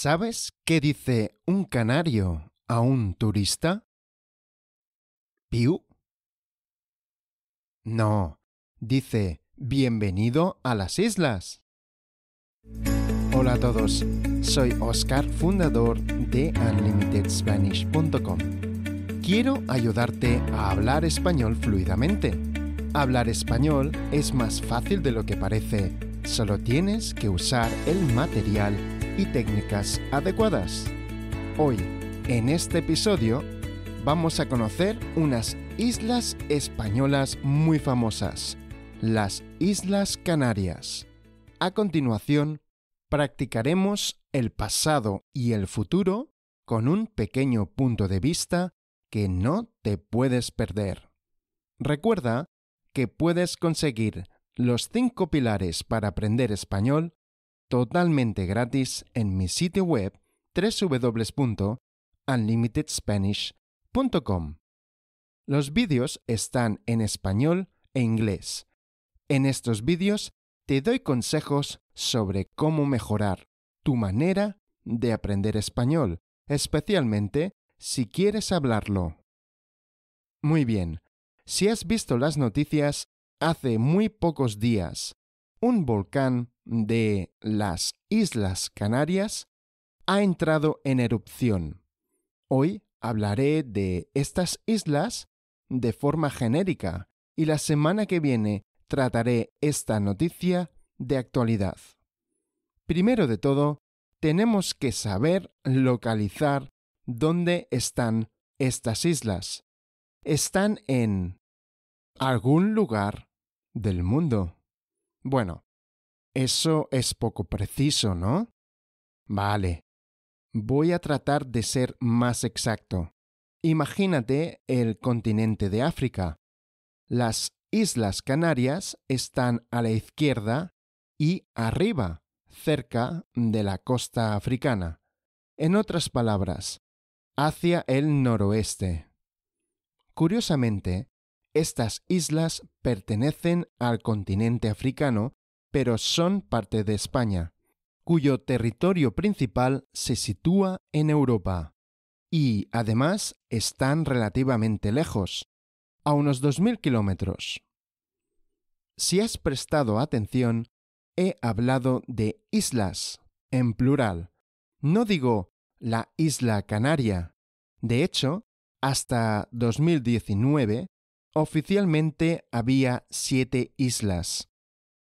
¿Sabes qué dice un canario a un turista? ¿Piu? No, dice bienvenido a las islas. Hola a todos, soy Oscar, fundador de UnlimitedSpanish.com. Quiero ayudarte a hablar español fluidamente. Hablar español es más fácil de lo que parece, solo tienes que usar el material y técnicas adecuadas. Hoy, en este episodio, vamos a conocer unas islas españolas muy famosas, las Islas Canarias. A continuación, practicaremos el pasado y el futuro con un pequeño punto de vista que no te puedes perder. Recuerda que puedes conseguir los cinco pilares para aprender español totalmente gratis en mi sitio web www.unlimitedspanish.com. Los vídeos están en español e inglés. En estos vídeos te doy consejos sobre cómo mejorar tu manera de aprender español, especialmente si quieres hablarlo. Muy bien, si has visto las noticias, hace muy pocos días un volcán de las Islas Canarias ha entrado en erupción. Hoy hablaré de estas islas de forma genérica y la semana que viene trataré esta noticia de actualidad. Primero de todo, tenemos que saber localizar dónde están estas islas. Están en algún lugar del mundo. Bueno, eso es poco preciso, ¿no? Vale. Voy a tratar de ser más exacto. Imagínate el continente de África. Las Islas Canarias están a la izquierda y arriba, cerca de la costa africana. En otras palabras, hacia el noroeste. Curiosamente, estas islas pertenecen al continente africano, pero son parte de España, cuyo territorio principal se sitúa en Europa. Y, además, están relativamente lejos, a unos 2.000 kilómetros. Si has prestado atención, he hablado de islas, en plural. No digo la isla canaria. De hecho, hasta 2019, Oficialmente había siete islas,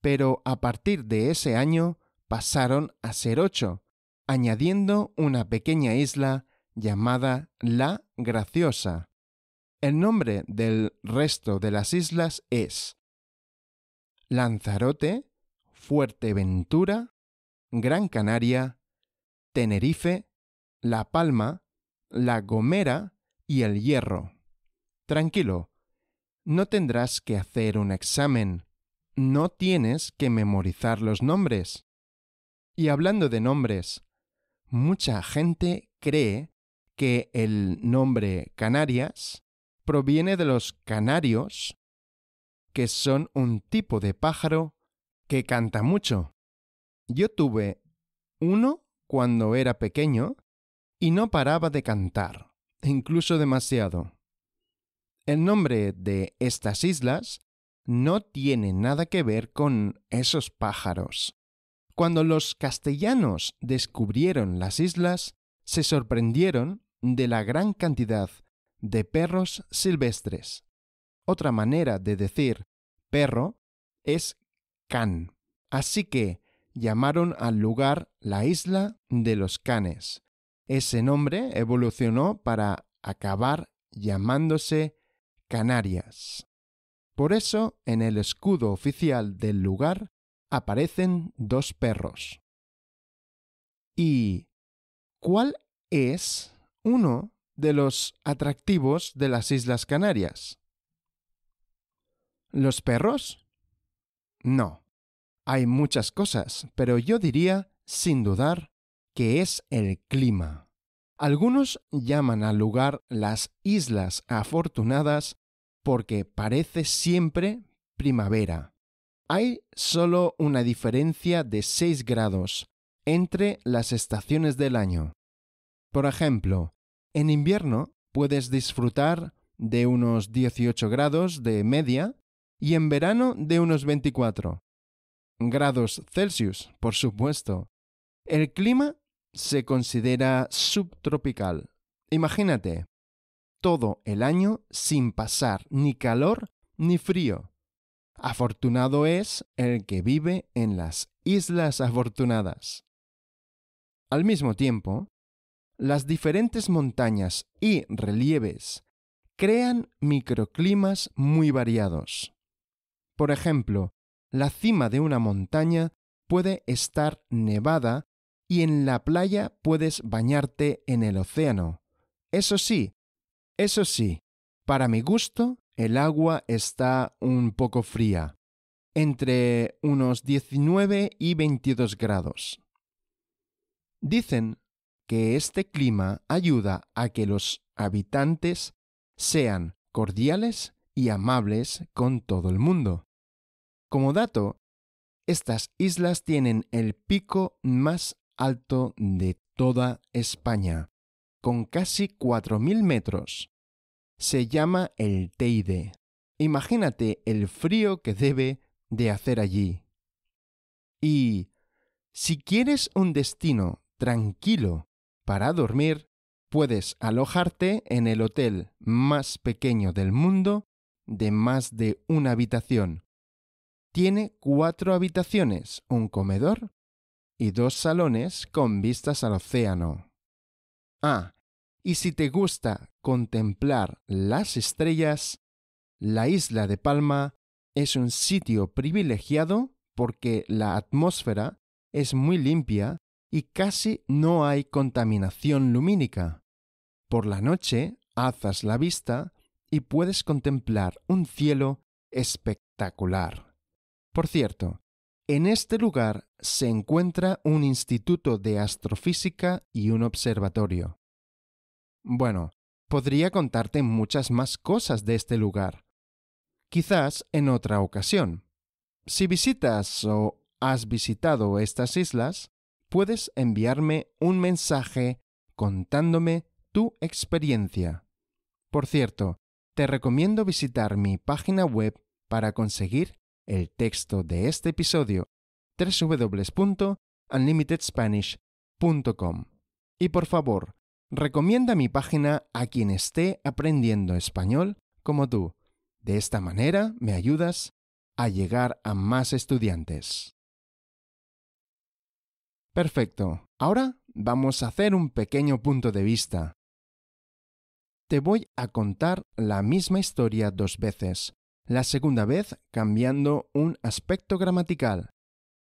pero a partir de ese año pasaron a ser ocho, añadiendo una pequeña isla llamada La Graciosa. El nombre del resto de las islas es Lanzarote, Fuerteventura, Gran Canaria, Tenerife, La Palma, La Gomera y El Hierro. Tranquilo, no tendrás que hacer un examen, no tienes que memorizar los nombres. Y hablando de nombres, mucha gente cree que el nombre Canarias proviene de los canarios, que son un tipo de pájaro que canta mucho. Yo tuve uno cuando era pequeño y no paraba de cantar, incluso demasiado. El nombre de estas islas no tiene nada que ver con esos pájaros. Cuando los castellanos descubrieron las islas, se sorprendieron de la gran cantidad de perros silvestres. Otra manera de decir perro es can. Así que llamaron al lugar la isla de los canes. Ese nombre evolucionó para acabar llamándose Canarias. Por eso, en el escudo oficial del lugar aparecen dos perros. ¿Y cuál es uno de los atractivos de las Islas Canarias? ¿Los perros? No. Hay muchas cosas, pero yo diría, sin dudar, que es el clima. Algunos llaman al lugar las Islas Afortunadas porque parece siempre primavera. Hay solo una diferencia de 6 grados entre las estaciones del año. Por ejemplo, en invierno puedes disfrutar de unos 18 grados de media y en verano de unos 24 grados Celsius, por supuesto. El clima se considera subtropical. Imagínate, todo el año sin pasar ni calor ni frío. Afortunado es el que vive en las Islas Afortunadas. Al mismo tiempo, las diferentes montañas y relieves crean microclimas muy variados. Por ejemplo, la cima de una montaña puede estar nevada y en la playa puedes bañarte en el océano. Eso sí, eso sí, para mi gusto, el agua está un poco fría, entre unos 19 y 22 grados. Dicen que este clima ayuda a que los habitantes sean cordiales y amables con todo el mundo. Como dato, estas islas tienen el pico más alto de toda España, con casi 4.000 metros. Se llama el Teide. Imagínate el frío que debe de hacer allí. Y si quieres un destino tranquilo para dormir, puedes alojarte en el hotel más pequeño del mundo de más de una habitación. Tiene cuatro habitaciones, un comedor y dos salones con vistas al océano. Ah, y si te gusta contemplar las estrellas, la isla de Palma es un sitio privilegiado porque la atmósfera es muy limpia y casi no hay contaminación lumínica. Por la noche alzas la vista y puedes contemplar un cielo espectacular. Por cierto, en este lugar se encuentra un instituto de astrofísica y un observatorio. Bueno, podría contarte muchas más cosas de este lugar. Quizás en otra ocasión. Si visitas o has visitado estas islas, puedes enviarme un mensaje contándome tu experiencia. Por cierto, te recomiendo visitar mi página web para conseguir el texto de este episodio www.unlimitedspanish.com. Y por favor, recomienda mi página a quien esté aprendiendo español como tú. De esta manera me ayudas a llegar a más estudiantes. Perfecto. Ahora vamos a hacer un pequeño punto de vista. Te voy a contar la misma historia dos veces, la segunda vez cambiando un aspecto gramatical.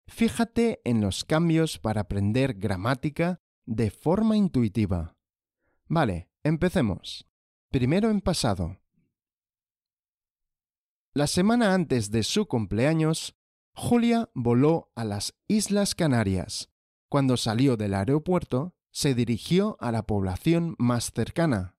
Fíjate en los cambios para aprender gramática de forma intuitiva. Vale, empecemos. Primero en pasado. La semana antes de su cumpleaños, Julia voló a las Islas Canarias. Cuando salió del aeropuerto, se dirigió a la población más cercana.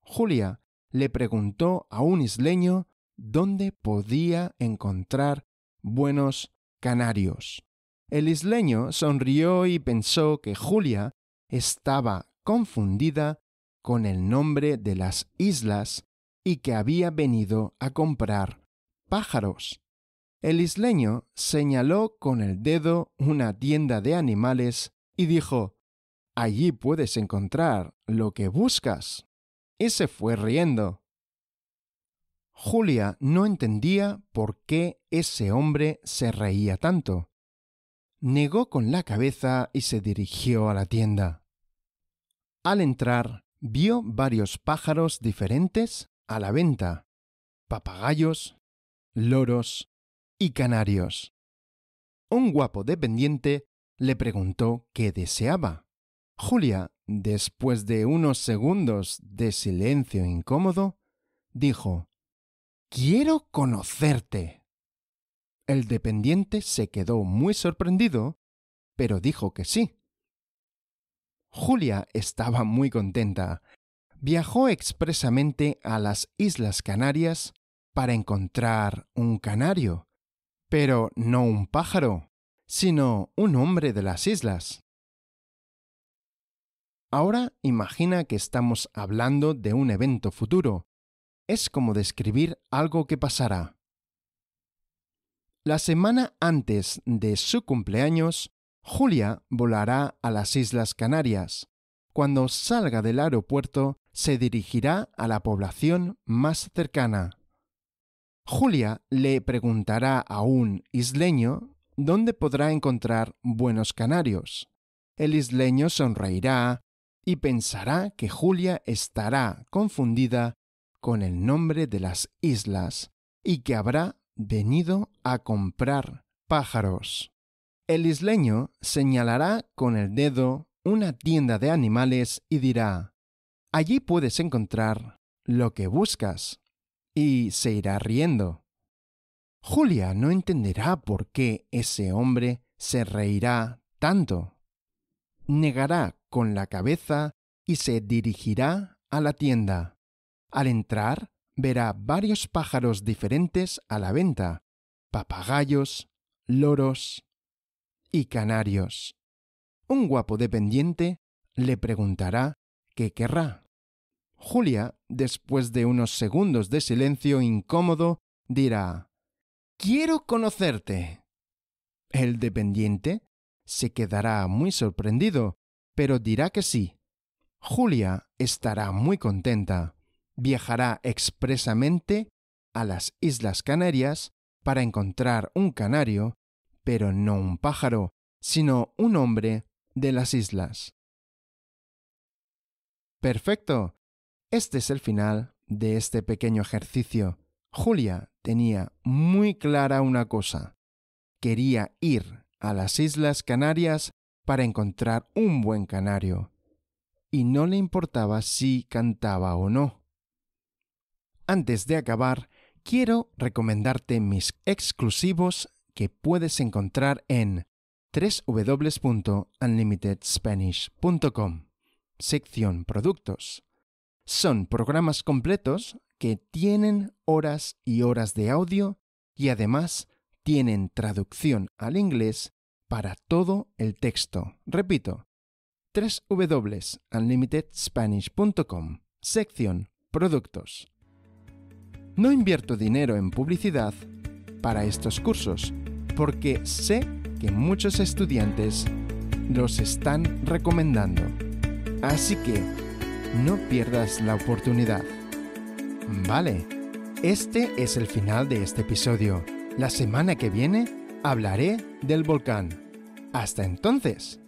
Julia le preguntó a un isleño dónde podía encontrar buenos canarios. El isleño sonrió y pensó que Julia estaba confundida con el nombre de las islas y que había venido a comprar pájaros. El isleño señaló con el dedo una tienda de animales y dijo, Allí puedes encontrar lo que buscas. Y se fue riendo. Julia no entendía por qué ese hombre se reía tanto. Negó con la cabeza y se dirigió a la tienda. Al entrar, vio varios pájaros diferentes a la venta, papagayos, loros y canarios. Un guapo dependiente le preguntó qué deseaba. Julia, después de unos segundos de silencio incómodo, dijo Quiero conocerte. El dependiente se quedó muy sorprendido, pero dijo que sí. Julia estaba muy contenta. Viajó expresamente a las Islas Canarias para encontrar un canario, pero no un pájaro, sino un hombre de las islas. Ahora imagina que estamos hablando de un evento futuro, es como describir algo que pasará. La semana antes de su cumpleaños, Julia volará a las Islas Canarias. Cuando salga del aeropuerto, se dirigirá a la población más cercana. Julia le preguntará a un isleño dónde podrá encontrar buenos canarios. El isleño sonreirá y pensará que Julia estará confundida con el nombre de las islas y que habrá venido a comprar pájaros. El isleño señalará con el dedo una tienda de animales y dirá, allí puedes encontrar lo que buscas, y se irá riendo. Julia no entenderá por qué ese hombre se reirá tanto. Negará con la cabeza y se dirigirá a la tienda. Al entrar, verá varios pájaros diferentes a la venta, papagayos, loros y canarios. Un guapo dependiente le preguntará qué querrá. Julia, después de unos segundos de silencio incómodo, dirá Quiero conocerte. El dependiente se quedará muy sorprendido, pero dirá que sí. Julia estará muy contenta viajará expresamente a las Islas Canarias para encontrar un canario, pero no un pájaro, sino un hombre de las islas. Perfecto. Este es el final de este pequeño ejercicio. Julia tenía muy clara una cosa. Quería ir a las Islas Canarias para encontrar un buen canario. Y no le importaba si cantaba o no. Antes de acabar, quiero recomendarte mis exclusivos que puedes encontrar en www.unlimitedspanish.com, sección Productos. Son programas completos que tienen horas y horas de audio y además tienen traducción al inglés para todo el texto. Repito, www.unlimitedspanish.com, sección Productos. No invierto dinero en publicidad para estos cursos porque sé que muchos estudiantes los están recomendando. Así que no pierdas la oportunidad. Vale, este es el final de este episodio. La semana que viene hablaré del volcán. Hasta entonces.